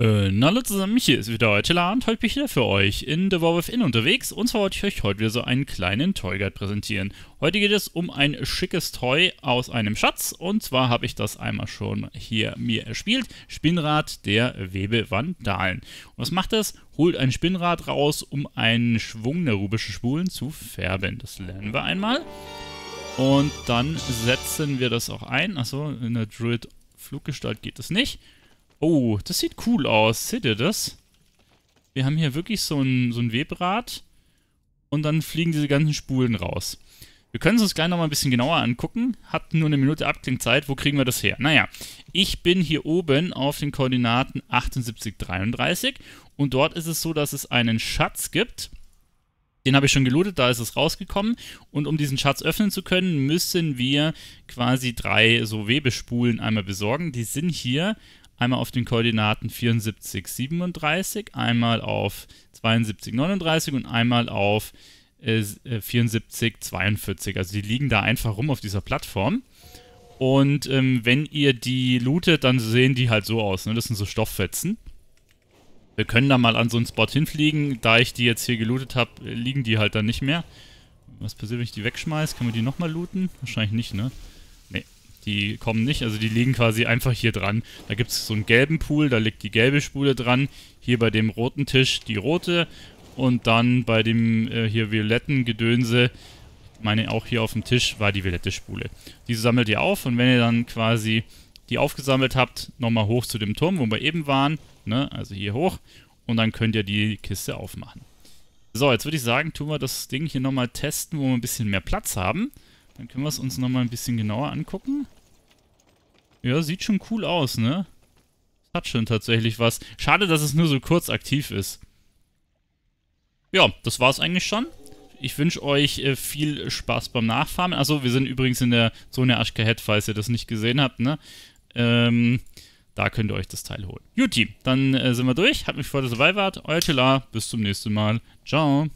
Äh, na hallo zusammen, hier ist wieder euer Tiller und heute bin ich wieder für euch in The War Within unterwegs und zwar wollte ich euch heute wieder so einen kleinen Toy Guide präsentieren. Heute geht es um ein schickes Toy aus einem Schatz und zwar habe ich das einmal schon hier mir erspielt. Spinnrad der Webevandalen. Und was macht das? Holt ein Spinnrad raus, um einen Schwung der rubischen Spulen zu färben. Das lernen wir einmal. Und dann setzen wir das auch ein. Achso, in der Druid Fluggestalt geht das nicht. Oh, das sieht cool aus. Seht ihr das? Wir haben hier wirklich so ein, so ein Webrad und dann fliegen diese ganzen Spulen raus. Wir können es uns gleich nochmal ein bisschen genauer angucken. Hat nur eine Minute Abklingzeit. Wo kriegen wir das her? Naja, ich bin hier oben auf den Koordinaten 78, 33. und dort ist es so, dass es einen Schatz gibt. Den habe ich schon gelootet, da ist es rausgekommen. Und um diesen Schatz öffnen zu können, müssen wir quasi drei so Webespulen einmal besorgen. Die sind hier einmal auf den Koordinaten 74, 37, einmal auf 72, 39 und einmal auf äh, 74, 42. Äh, also die liegen da einfach rum auf dieser Plattform. Und ähm, wenn ihr die lootet, dann sehen die halt so aus. Ne? Das sind so Stofffetzen. Wir können da mal an so einen Spot hinfliegen. Da ich die jetzt hier gelootet habe, liegen die halt dann nicht mehr. Was passiert, wenn ich die wegschmeiße? Können wir die nochmal looten? Wahrscheinlich nicht, ne? Die kommen nicht, also die liegen quasi einfach hier dran. Da gibt es so einen gelben Pool, da liegt die gelbe Spule dran. Hier bei dem roten Tisch die rote. Und dann bei dem äh, hier violetten Gedönse, meine auch hier auf dem Tisch, war die violette Spule. Die sammelt ihr auf und wenn ihr dann quasi die aufgesammelt habt, nochmal hoch zu dem Turm, wo wir eben waren. Ne? Also hier hoch. Und dann könnt ihr die Kiste aufmachen. So, jetzt würde ich sagen, tun wir das Ding hier nochmal testen, wo wir ein bisschen mehr Platz haben. Dann können wir es uns nochmal ein bisschen genauer angucken. Ja, sieht schon cool aus, ne? Hat schon tatsächlich was. Schade, dass es nur so kurz aktiv ist. Ja, das war's eigentlich schon. Ich wünsche euch äh, viel Spaß beim Nachfarmen. Achso, wir sind übrigens in der Zone Ashkahed, falls ihr das nicht gesehen habt, ne? Ähm, da könnt ihr euch das Teil holen. Juti, dann äh, sind wir durch. Hat mich voll dass ihr dabei wart. Euer Tila, bis zum nächsten Mal. Ciao.